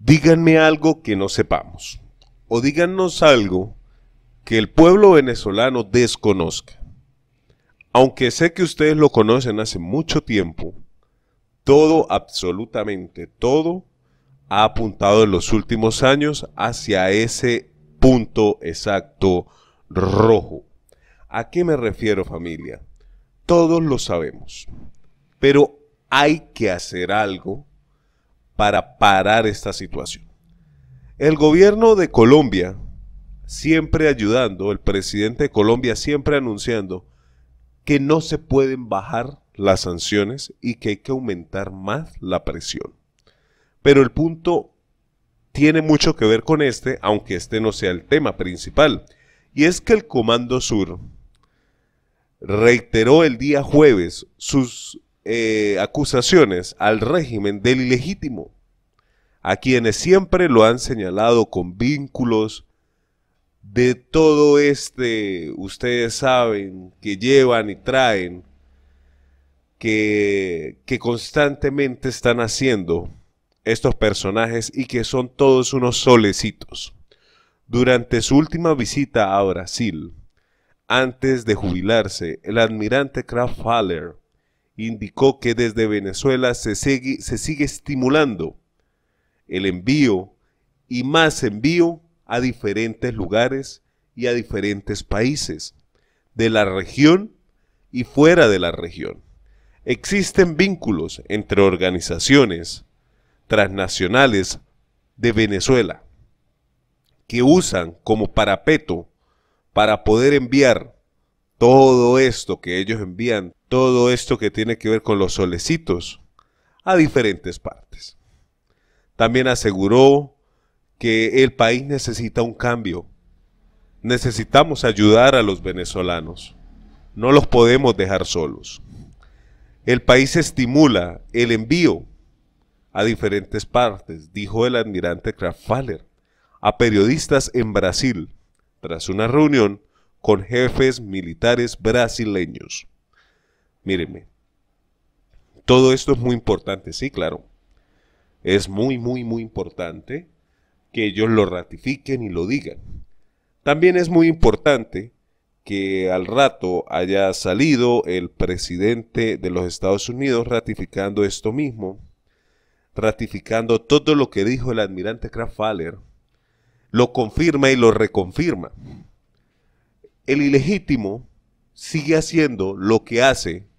díganme algo que no sepamos o díganos algo que el pueblo venezolano desconozca. Aunque sé que ustedes lo conocen hace mucho tiempo, todo, absolutamente todo, ha apuntado en los últimos años hacia ese punto exacto rojo. ¿A qué me refiero familia? Todos lo sabemos, pero hay que hacer algo para parar esta situación. El gobierno de Colombia, siempre ayudando, el presidente de Colombia siempre anunciando que no se pueden bajar las sanciones y que hay que aumentar más la presión. Pero el punto tiene mucho que ver con este, aunque este no sea el tema principal, y es que el Comando Sur reiteró el día jueves sus eh, acusaciones al régimen del ilegítimo a quienes siempre lo han señalado con vínculos de todo este, ustedes saben, que llevan y traen, que, que constantemente están haciendo estos personajes y que son todos unos solecitos. Durante su última visita a Brasil, antes de jubilarse, el almirante Kraft Faller indicó que desde Venezuela se sigue, se sigue estimulando el envío y más envío a diferentes lugares y a diferentes países de la región y fuera de la región. Existen vínculos entre organizaciones transnacionales de Venezuela que usan como parapeto para poder enviar todo esto que ellos envían, todo esto que tiene que ver con los solecitos, a diferentes partes. También aseguró que el país necesita un cambio. Necesitamos ayudar a los venezolanos. No los podemos dejar solos. El país estimula el envío a diferentes partes, dijo el almirante Kraftfaller, a periodistas en Brasil, tras una reunión con jefes militares brasileños. Mírenme, todo esto es muy importante, sí, claro es muy, muy, muy importante que ellos lo ratifiquen y lo digan. También es muy importante que al rato haya salido el presidente de los Estados Unidos ratificando esto mismo, ratificando todo lo que dijo el admirante faller lo confirma y lo reconfirma. El ilegítimo sigue haciendo lo que hace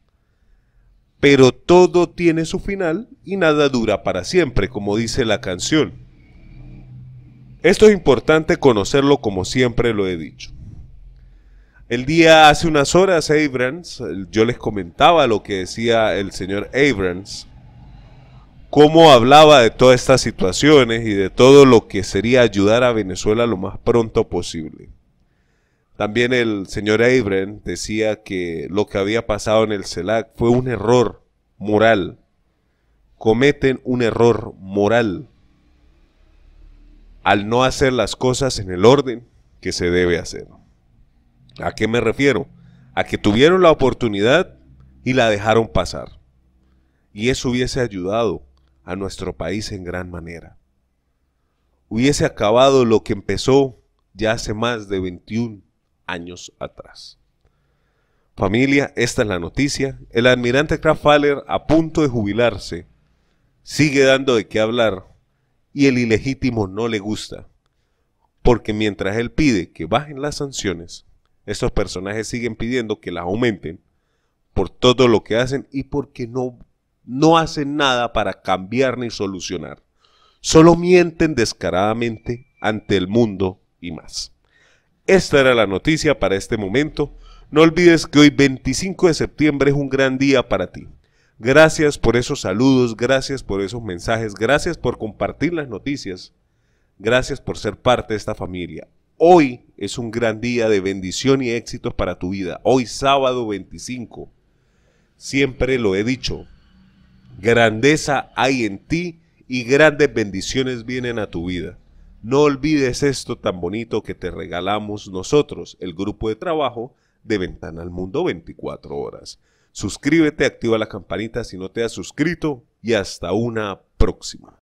pero todo tiene su final y nada dura para siempre, como dice la canción. Esto es importante conocerlo como siempre lo he dicho. El día hace unas horas, Abrams, yo les comentaba lo que decía el señor Abrams, cómo hablaba de todas estas situaciones y de todo lo que sería ayudar a Venezuela lo más pronto posible. También el señor Abren decía que lo que había pasado en el CELAC fue un error moral. Cometen un error moral al no hacer las cosas en el orden que se debe hacer. ¿A qué me refiero? A que tuvieron la oportunidad y la dejaron pasar. Y eso hubiese ayudado a nuestro país en gran manera. Hubiese acabado lo que empezó ya hace más de 21 años atrás. Familia, esta es la noticia. El almirante trafalgar a punto de jubilarse, sigue dando de qué hablar y el ilegítimo no le gusta. Porque mientras él pide que bajen las sanciones, estos personajes siguen pidiendo que las aumenten por todo lo que hacen y porque no, no hacen nada para cambiar ni solucionar. Solo mienten descaradamente ante el mundo y más. Esta era la noticia para este momento. No olvides que hoy 25 de septiembre es un gran día para ti. Gracias por esos saludos, gracias por esos mensajes, gracias por compartir las noticias, gracias por ser parte de esta familia. Hoy es un gran día de bendición y éxitos para tu vida. Hoy sábado 25. Siempre lo he dicho, grandeza hay en ti y grandes bendiciones vienen a tu vida. No olvides esto tan bonito que te regalamos nosotros, el grupo de trabajo de Ventana al Mundo 24 horas. Suscríbete, activa la campanita si no te has suscrito y hasta una próxima.